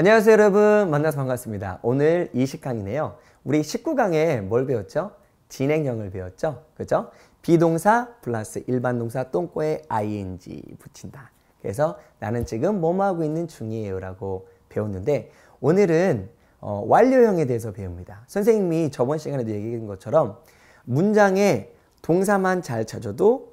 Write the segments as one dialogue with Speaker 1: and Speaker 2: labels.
Speaker 1: 안녕하세요 여러분 만나서 반갑습니다 오늘 20강이네요 우리 19강에 뭘 배웠죠? 진행형을 배웠죠 그죠? 비동사 플러스 일반 동사 똥꼬에 ing 붙인다 그래서 나는 지금 뭐뭐 뭐 하고 있는 중이에요 라고 배웠는데 오늘은 어, 완료형에 대해서 배웁니다 선생님이 저번 시간에도 얘기한 것처럼 문장에 동사만 잘 찾아도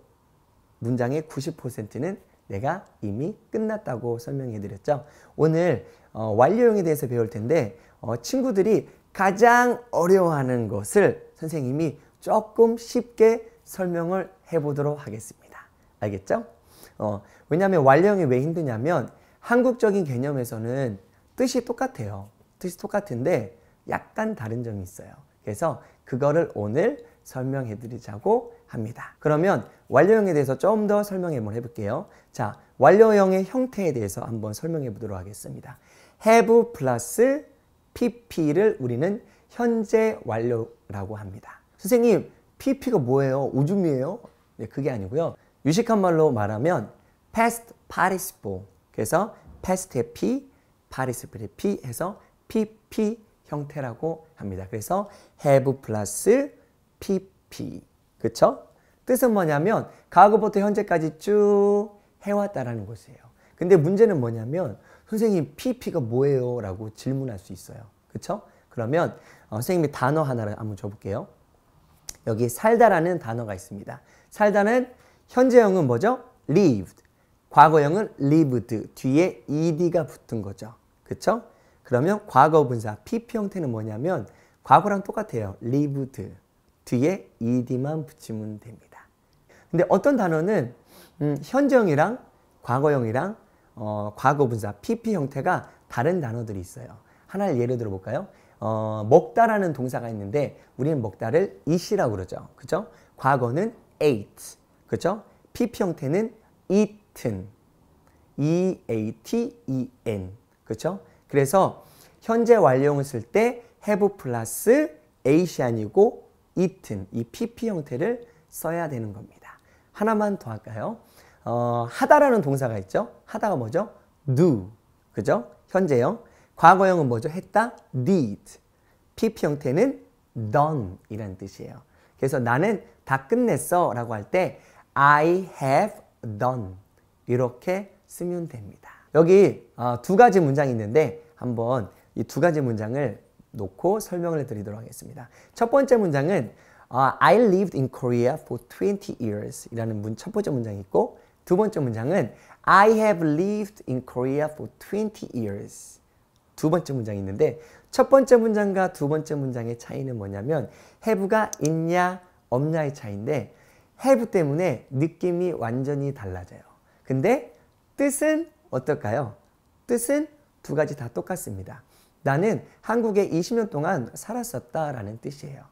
Speaker 1: 문장의 90%는 내가 이미 끝났다고 설명해 드렸죠. 오늘 어, 완료형에 대해서 배울 텐데 어, 친구들이 가장 어려워하는 것을 선생님이 조금 쉽게 설명을 해보도록 하겠습니다. 알겠죠? 어, 왜냐하면 완료형이 왜 힘드냐면 한국적인 개념에서는 뜻이 똑같아요. 뜻이 똑같은데 약간 다른 점이 있어요. 그래서 그거를 오늘 설명해 드리자고 합니다. 그러면 완료형에 대해서 좀 더 설명해 한번 해볼게요. 자, 완료형의 형태에 대해서 한번 설명해 보도록 하겠습니다. have 플러스 pp를 우리는 현재 완료라고 합니다. 선생님, pp가 뭐예요? 오줌이에요? 네, 그게 아니고요. 유식한 말로 말하면 past participle 그래서 past의 p, participle의 p 해서 pp 형태라고 합니다. 그래서 have 플러스 PP. 그쵸? 뜻은 뭐냐면 과거부터 현재까지 쭉 해왔다라는 것이에요. 근데 문제는 뭐냐면 선생님 PP가 뭐예요? 라고 질문할 수 있어요. 그쵸? 그러면 어, 선생님이 단어 하나를 한번 줘볼게요. 여기 살다라는 단어가 있습니다. 살다는 현재형은 뭐죠? lived. 과거형은 lived. 뒤에 ed가 붙은 거죠. 그쵸? 그러면 과거 분사 PP 형태는 뭐냐면 과거랑 똑같아요. lived. 뒤에 ed만 붙이면 됩니다. 근데 어떤 단어는 음, 현재형이랑 과거형이랑 어, 과거분사 PP 형태가 다른 단어들이 있어요. 하나를 예를 들어볼까요? 어, 먹다라는 동사가 있는데 우리는 먹다를 eat이라고 그러죠. 그죠? 과거는 ate. 그죠? PP 형태는 eaten. E-A-T-E-N. 그죠? 그래서 현재 완료형을 쓸 때 have 플러스 a 이 아니고 이튼 이 PP 형태를 써야 되는 겁니다. 하나만 더 할까요? 어, 하다라는 동사가 있죠. 하다가 뭐죠? do. 그죠? 현재형. 과거형은 뭐죠? 했다. did. PP 형태는 done 이란 뜻이에요. 그래서 나는 다 끝냈어 라고 할 때 I have done 이렇게 쓰면 됩니다. 여기 어, 두 가지 문장이 있는데 한번 이 두 가지 문장을 놓고 설명을 드리도록 하겠습니다. 첫 번째 문장은 uh, I lived in Korea for 20 years 이라는 문, 첫 번째 문장이 있고 두 번째 문장은 I have lived in Korea for 20 years 두 번째 문장이 있는데 첫 번째 문장과 두 번째 문장의 차이는 뭐냐면 have가 있냐 없냐의 차이인데 have 때문에 느낌이 완전히 달라져요. 근데 뜻은 어떨까요? 뜻은 두 가지 다 똑같습니다. 나는 한국에 20년 동안 살았었다라는 뜻이에요.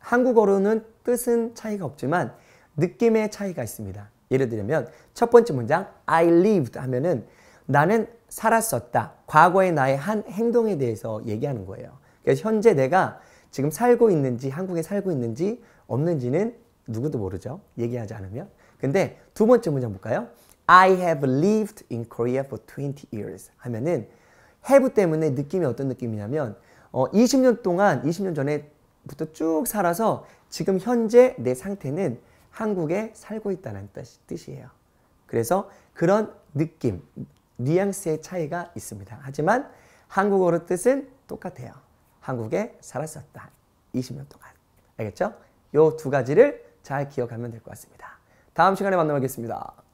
Speaker 1: 한국어로는 뜻은 차이가 없지만 느낌의 차이가 있습니다. 예를 들면 첫 번째 문장 I lived 하면은 나는 살았었다. 과거의 나의 한 행동에 대해서 얘기하는 거예요. 그래서 현재 내가 지금 살고 있는지 한국에 살고 있는지 없는지는 누구도 모르죠. 얘기하지 않으면. 근데 두 번째 문장 볼까요? I have lived in Korea for 20 years 하면은 해부 때문에 느낌이 어떤 느낌이냐면 어, 20년 동안 20년 전에부터 쭉 살아서 지금 현재 내 상태는 한국에 살고 있다는 뜻이에요. 그래서 그런 느낌, 뉘앙스의 차이가 있습니다. 하지만 한국어로 뜻은 똑같아요. 한국에 살았었다. 20년 동안. 알겠죠? 요 두 가지를 잘 기억하면 될 것 같습니다. 다음 시간에 만나뵙겠습니다.